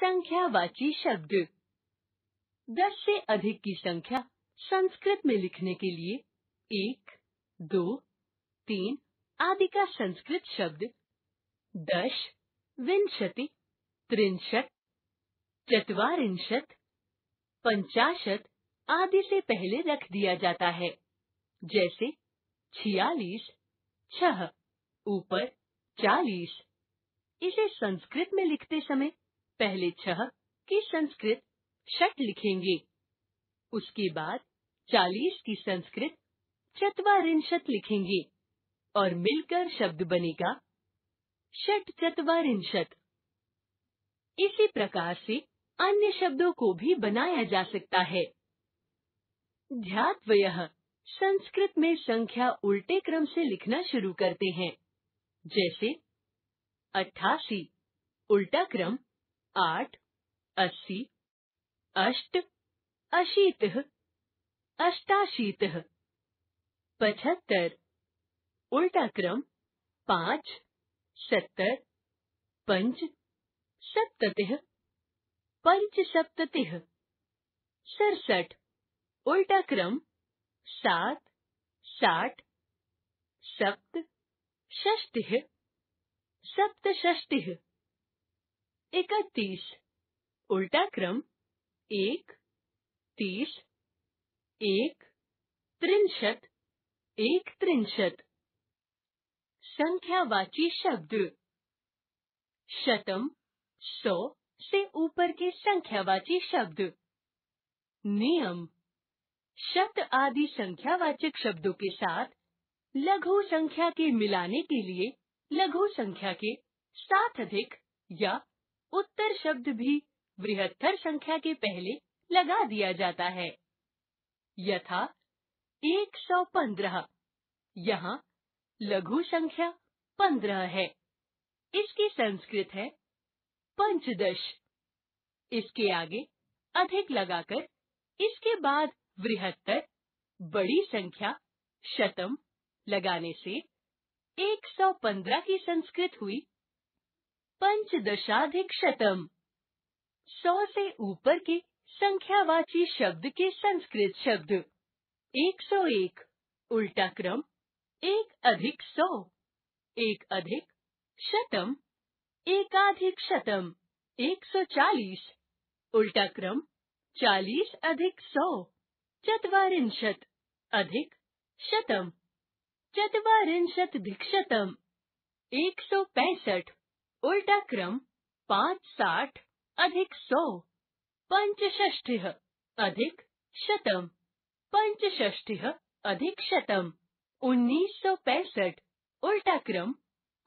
संख्यावाची शब्द दस से अधिक की संख्या संस्कृत में लिखने के लिए एक दो तीन आदि का संस्कृत शब्द दश विंशति त्रिंशत चतवारिंशत पंचाशत आदि से पहले रख दिया जाता है जैसे छियालीस छह ऊपर चालीस इसे संस्कृत में लिखते समय पहले छह की संस्कृत षट लिखेंगे उसके बाद चालीस की संस्कृत चतवारिंशत लिखेंगे और मिलकर शब्द बनेगा षट चतवारिंशत इसी प्रकार से अन्य शब्दों को भी बनाया जा सकता है ध्यात्वय संस्कृत में संख्या उल्टे क्रम से लिखना शुरू करते हैं जैसे अट्ठासी उल्टा क्रम आठ अस्सी अष्ट अशीत अष्टाशीत पचहत्तर उल्टा क्रम पांच सत्तर पंच सप्तति पंच सप्तति सड़सठ उल्टा क्रम सात साठ सप्त सप्तष्टि सप्त इकतीस उल्टा क्रम एक तीस एक त्रिशत एक त्रिशत संख्यावाची शब्द शतम सौ से ऊपर के संख्यावाची शब्द नियम शत आदि संख्यावाचक शब्दों के साथ लघु संख्या के मिलाने के लिए लघु संख्या के साथ अधिक या उत्तर शब्द भी बृहत्तर संख्या के पहले लगा दिया जाता है यथा 115 यहाँ लघु संख्या 15 है इसकी संस्कृत है पंचदश इसके आगे अधिक लगाकर इसके बाद बृहत्तर बड़ी संख्या शतम लगाने से 115 की संस्कृत हुई पंचदशाधिक सौ से ऊपर के संख्यावाची शब्द के संस्कृत शब्द 101 उल्टा क्रम एक अधिक सौ एक अधिक शतम एकाधिक शतम 140 उल्टा क्रम 40 अधिक सौ चतवारिंशत अधिक शतम चतवारिंशत अधिक शतम एक सौ पैंसठ उल्टा क्रम पाँच साठ अधिक सौ पञ्चषष्ठिः अधिक शतम पंचष्टि अधिक शतम उन्नीस सौ पैंसठ उल्टा क्रम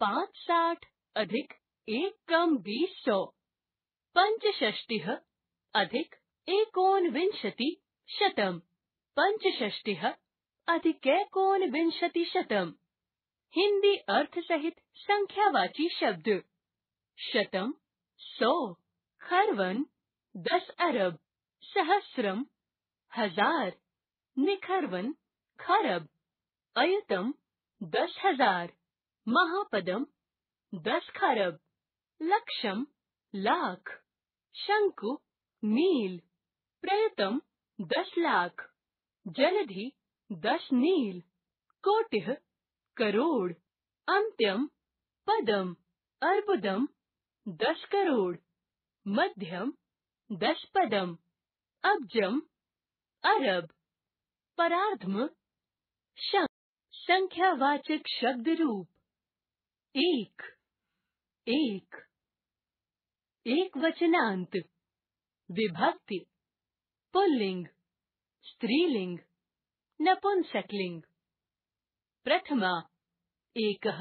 पाँच साठ अधिक एक कम बीस सौ पंचष्टि अधिक एकोन विंशति शतम पंचष्टि अधिकैकोन विंशति शतम हिंदी अर्थ सहित संख्यावाची शब्द शतम सौ खरवन दस अरब सहस्रम हजार निखरवन खरब अयतम दस हजार महापदम दस खरब लक्षम लाख शंकु नील प्रयतम दस लाख जलधि दस नील कोटिह करोड़ अंत्यम पदम अर्बुदम दस करोड़ मध्यम दस पदम अब्जम अरब परार्धम शंख संख्यावाचक शब्द रूप एक एक एक वचनांत विभक्ति पुल्लिंग स्त्रीलिंग नपुंसकलिंग प्रथमा एक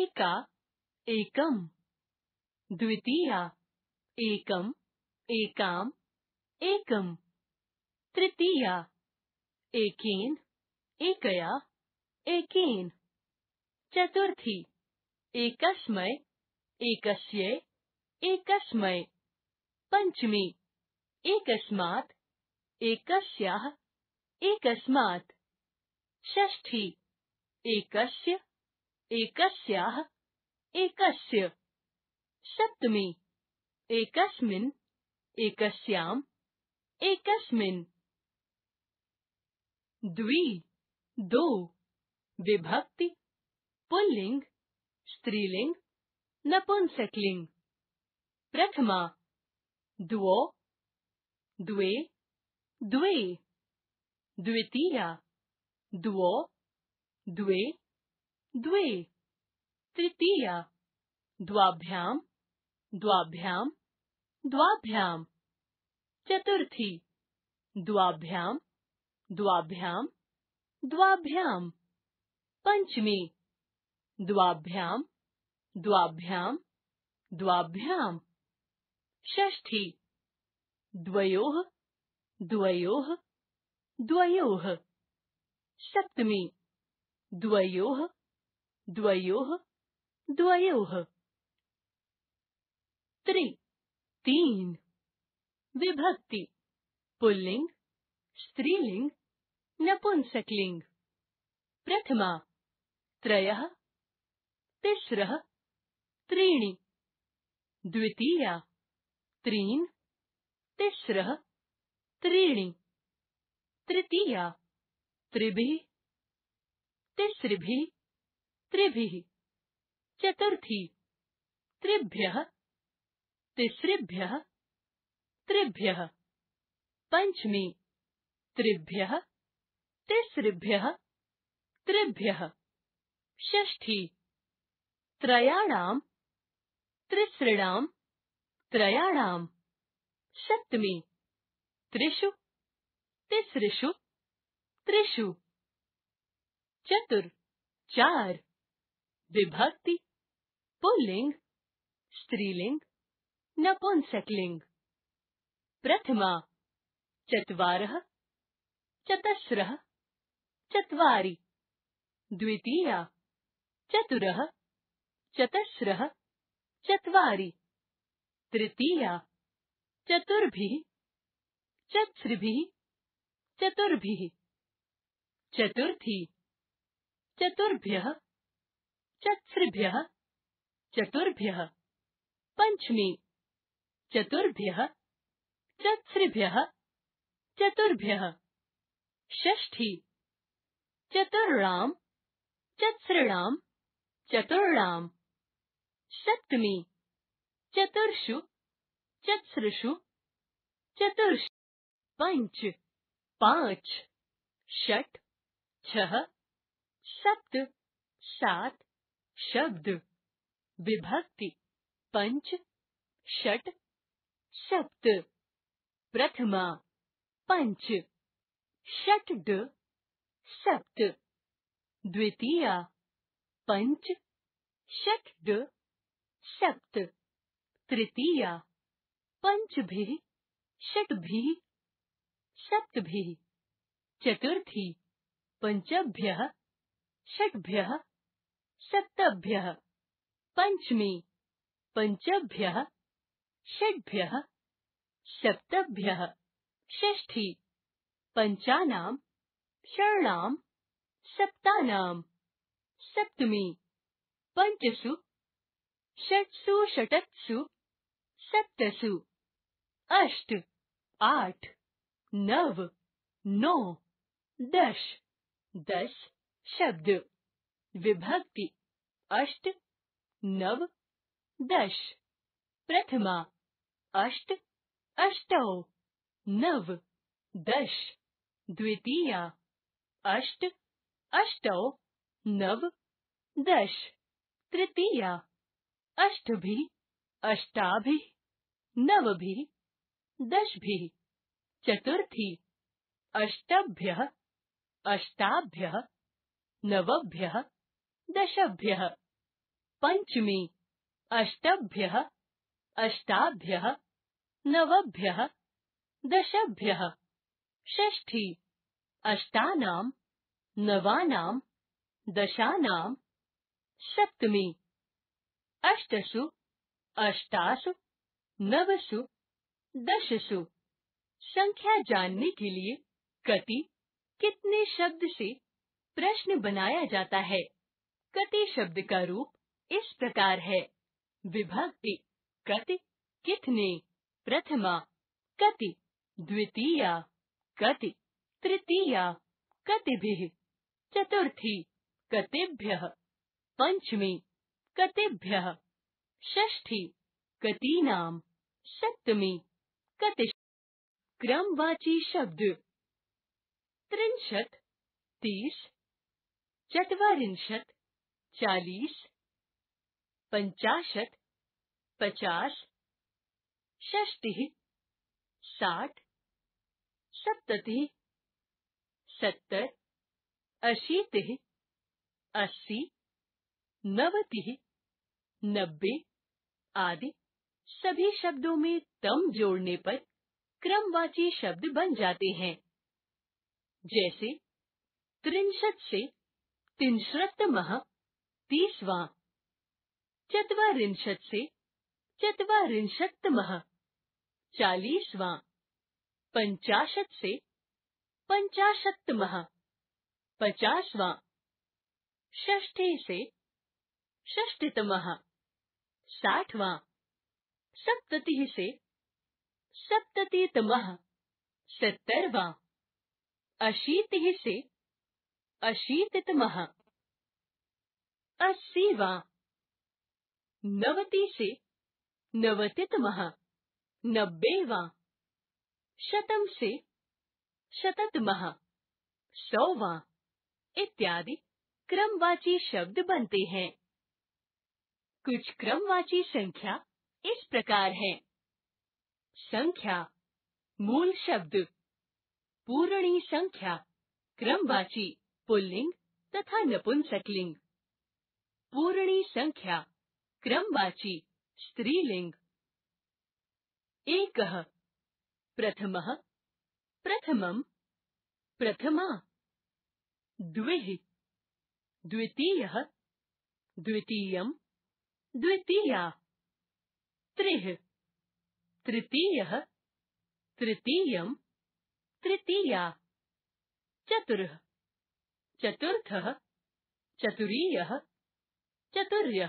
एका एकम द्वितीया एकम एकाम एकम तृतीया एकेन एकया एकेन चतुर्थी एकस्मय एकस्य एकस्मय पंचमी एकस्मात् एकस्याः एकस्मात् षष्ठी एकस्य एकस्याः एकस्य सप्तमी एकस्मिन् एकस्याम् एकस्मिन् द्वि दो विभक्ति पुल्लिंग स्त्रीलिंग नपुंसकलिंग प्रथमा द्वो द्वे द्वे द्वितीया द्वो द्वे द्वे तृतीया द्वाभ्याम द्वाभ्याम द्वाभ्याम चतुर्थी द्वाभ्याम द्वाभ्याम द्वाभ्याम पंचमी द्वाभ्याम द्वाभ्याम द्वाभ्याम षष्ठी द्वयोह द्वयोह द्वयोह सप्तमी द्वयोह, द्वयोह, द्वयोह स्त्री तीन विभक्ति पुल्लिंग स्त्रीलिंग नपुंसकलिंग प्रथमा त्रय तिस्र त्रीणी द्वितीया त्रीन तिस्र त्रीणी तृतीया त्रिभिः तिसृभिः त्रिभिः चतुर्थी त्रिभ्यः तिस्रिभ्य त्रिभ्य पंचमी त्रिभ्य तिस्रिभ्य त्रिभ्य षष्ठी त्रयाणाम त्रिसृणाम त्रयाणाम सप्तमी त्रिषु तिसृषु त्रिषु चतुर चार विभक्ति पुल्लिंग स्त्रीलिंग नपुंसकलिंग प्रथमा चत्वारः चतस्र चत्वारि द्वितीया चतुर चतस्र चत्वारि तृतीया चतुर्भिः चत्सृभिः चतुर्भिः चतुर्थी चतुर्भ्यः चत्सृभ्यः चतुर्भ्यः पंचमी चतुर्भ्य चतुर्भ्य चतुर्भ्य षष्ठी चतुर्णाम चतुर्णाम चतुर्णाम सप्तमी चतुर्षु चतुर्षु चतुर्ष पंच पांच षट छह सप्त सात शब्द विभक्ति पंच षट सप्त प्रथमा पंच षट्ड सप्त द्वितीया पंच षट्ड सप्त तृतीया पंच भी षट भी सप्त भी चतुर्थी पंचभ्य षट्भ्य सप्तभ्य पंचमी पंचभ्य षड्भ्य सप्तभ्य षष्ठी पंचानाम षर्णाम सप्तानाम सप्तमी पंचसु षट्सु षटत्सु सप्तसु अष्ट आठ नव नौ दश दस शब्द विभक्ति अष्ट नव दश प्रथमा अष्ट अष्टौ नव दश द्वितीया अष्ट अष्टौ नव दश तृतीया अष्ट भी अष्टा भी नव भी दश भी चतुर्थी अष्टभ्य अष्टाभ्य नवभ्य दशभ्य पंचमी अष्टभ्य अष्टाभ्य नवभ्य दशभ्य षी अष्टा नवा दशा सप्तमी अष्टु अष्टाशु नवसु दशसु संख्या जानने के लिए कति कितने शब्द से प्रश्न बनाया जाता है कति शब्द का रूप इस प्रकार है विभक्ति कति कितने प्रथमा कति द्वितीया कति तृतीया कतिभिः चतुर्थी कतिभ्यः पंचमी कतिभ्यः षष्ठी कतीनाम सप्तमी कति क्रमवाची शब्द त्रिंशत तीस चतवारिंशत चालीस पंचाशत पचास षष्टि साठ सप्तति सत्तर अशीति अस्सी नवति नब्बे आदि सभी शब्दों में तम जोड़ने पर क्रमवाची शब्द बन जाते हैं जैसे त्रिंशत से तिनश्रत मह तीसवा चतवरिंशत से चत्वारिंशत्तमः चालीसवा पंचाशत से पंचाशत्तम पचासवा षष्ठी से षष्टितमः साठवा सप्तति से सप्ततिम सत्तरवा अशीति से अशीतितमः अस्सीवा नवति से नवतितमः नब्बे शतम से शततमः सौवा इत्यादि क्रमवाची शब्द बनते हैं कुछ क्रमवाची संख्या इस प्रकार है संख्या मूल शब्द पूर्णी संख्या क्रमवाची पुल्लिंग तथा नपुंसकलिंग पूर्णी संख्या क्रमवाची स्त्रीलिंग एक प्रथम प्रथम प्रथमा द्वि द्वितीय द्वितीय द्वितीया त्रिः तृतीय तृतीयम् तृतीया चतुर्ः चतुर्थ चतुरीय चतुर्य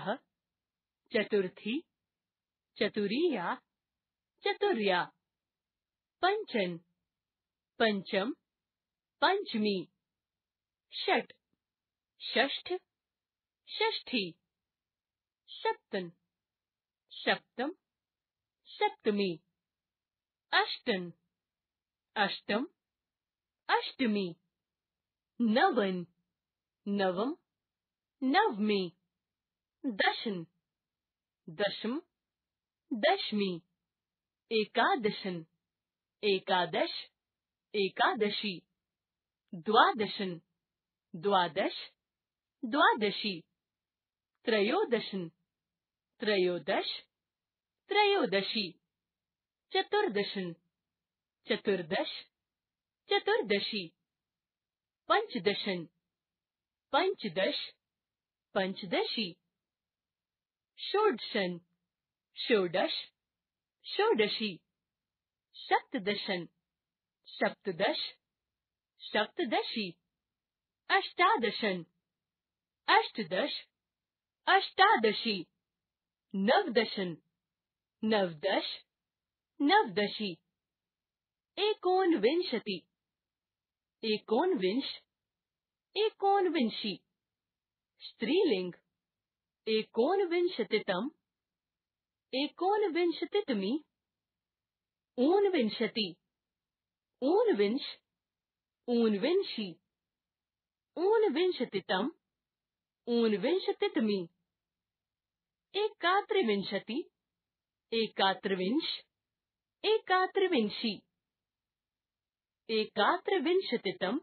चतुर्थी चतुरिया चतुर्या पंचन पंचम पंचमी षट षष्ठ षष्ठी सप्तन सप्तम सप्तमी अष्टन अष्टम अष्टमी नवन नवम नवमी दशन दशम दशमी एकादशन एकादश एकादशी द्वादशन द्वादश द्वादशी त्रयोदशन त्रयोदश त्रयोदशी चतुर्दशन चतुर्दश चतुर्दशी पंचदशन पंचदश पंचदशी षोडशन षोडश षोडशी सप्तदशन सप्तदश सप्तदशी अष्टादशन अष्टदश अष्टादशी नवदशन नवदश नवदशी एकोनविंशति एकोनविंश एकोनविंशी स्त्रीलिंग एकोनविंशतितम तुमी ऊनविंशति ऊनविंश ऊनविंशी ऊनविंशतितम ऊनविंशतितमी एकात्रविंशति एकात्रविंश एकात्रविंशी एकात्रविंशतितम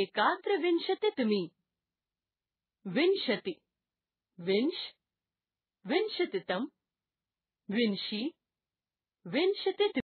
एकात्रविंशतितमी विंशति विंश विंशति तम विंशतितम विंशि विंशतिः